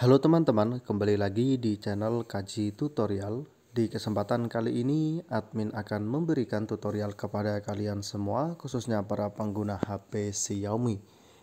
Halo teman-teman, kembali lagi di channel Kaji Tutorial. Di kesempatan kali ini, admin akan memberikan tutorial kepada kalian semua, khususnya para pengguna HP Xiaomi.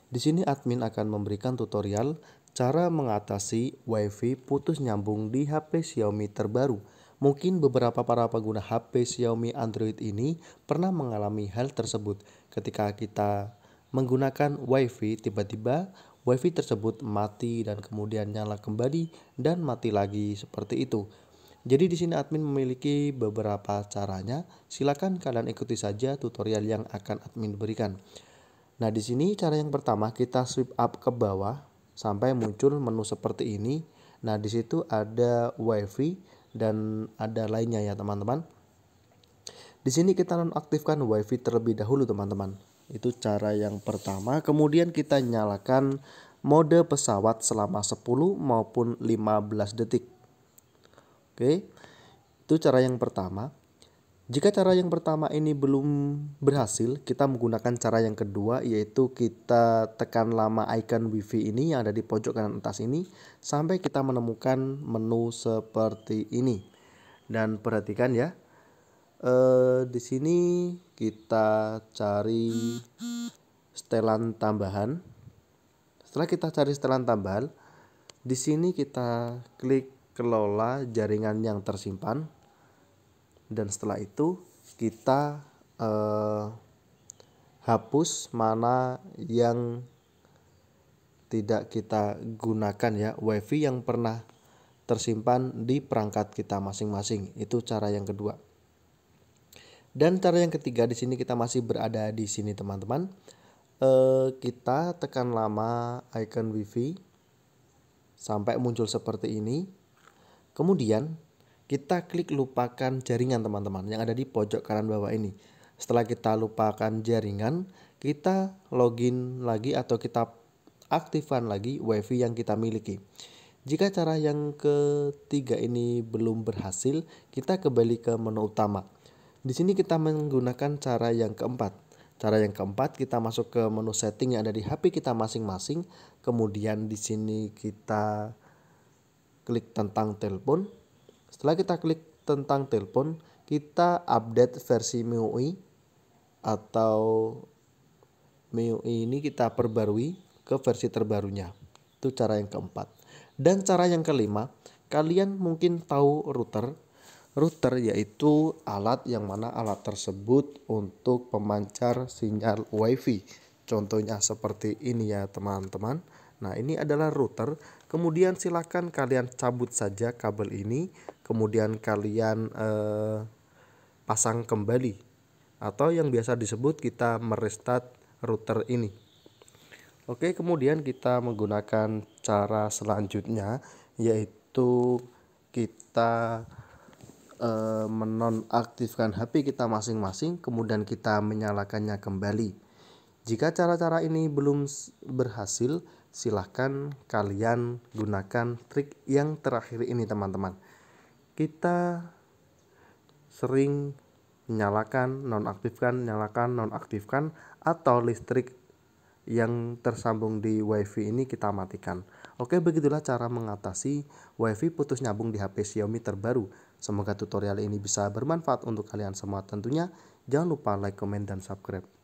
Di sini admin akan memberikan tutorial cara mengatasi WiFi putus nyambung di HP Xiaomi terbaru. Mungkin beberapa para pengguna HP Xiaomi Android ini pernah mengalami hal tersebut ketika kita menggunakan WiFi tiba-tiba Wifi tersebut mati dan kemudian nyala kembali dan mati lagi seperti itu. Jadi di sini admin memiliki beberapa caranya. Silakan kalian ikuti saja tutorial yang akan admin berikan. Nah, di sini cara yang pertama kita swipe up ke bawah sampai muncul menu seperti ini. Nah, di situ ada WiFi dan ada lainnya ya, teman-teman. Di sini kita nonaktifkan WiFi terlebih dahulu, teman-teman. Itu cara yang pertama. Kemudian kita nyalakan mode pesawat selama 10 maupun 15 detik. Oke. Itu cara yang pertama. Jika cara yang pertama ini belum berhasil, kita menggunakan cara yang kedua yaitu kita tekan lama icon wifi ini yang ada di pojok kanan atas ini sampai kita menemukan menu seperti ini. Dan perhatikan ya, Eh, di sini kita cari setelan tambahan setelah kita cari setelan tambahan di sini kita klik kelola jaringan yang tersimpan dan setelah itu kita eh, hapus mana yang tidak kita gunakan ya wifi yang pernah tersimpan di perangkat kita masing-masing itu cara yang kedua dan cara yang ketiga di sini kita masih berada di sini teman-teman. Uh, kita tekan lama icon wifi sampai muncul seperti ini. Kemudian kita klik lupakan jaringan teman-teman yang ada di pojok kanan bawah ini. Setelah kita lupakan jaringan, kita login lagi atau kita aktifkan lagi WiFi yang kita miliki. Jika cara yang ketiga ini belum berhasil, kita kembali ke menu utama. Di sini kita menggunakan cara yang keempat. Cara yang keempat kita masuk ke menu setting yang ada di HP kita masing-masing. Kemudian di sini kita klik tentang telepon. Setelah kita klik tentang telepon, kita update versi MIUI atau MIUI ini kita perbarui ke versi terbarunya. Itu cara yang keempat. Dan cara yang kelima, kalian mungkin tahu router Router yaitu alat yang mana alat tersebut untuk pemancar sinyal WiFi. Contohnya seperti ini ya teman-teman. Nah ini adalah router. Kemudian silakan kalian cabut saja kabel ini. Kemudian kalian eh, pasang kembali. Atau yang biasa disebut kita merestart router ini. Oke kemudian kita menggunakan cara selanjutnya yaitu kita e, menonaktifkan HP kita masing-masing, kemudian kita menyalakannya kembali. Jika cara-cara ini belum berhasil, silahkan kalian gunakan trik yang terakhir ini, teman-teman. Kita sering nyalakan, nonaktifkan, nyalakan, nonaktifkan, atau listrik yang tersambung di WiFi ini kita matikan. Oke, begitulah cara mengatasi WiFi putus nyambung di HP Xiaomi terbaru. Semoga tutorial ini bisa bermanfaat untuk kalian semua tentunya. Jangan lupa like, komen, dan subscribe.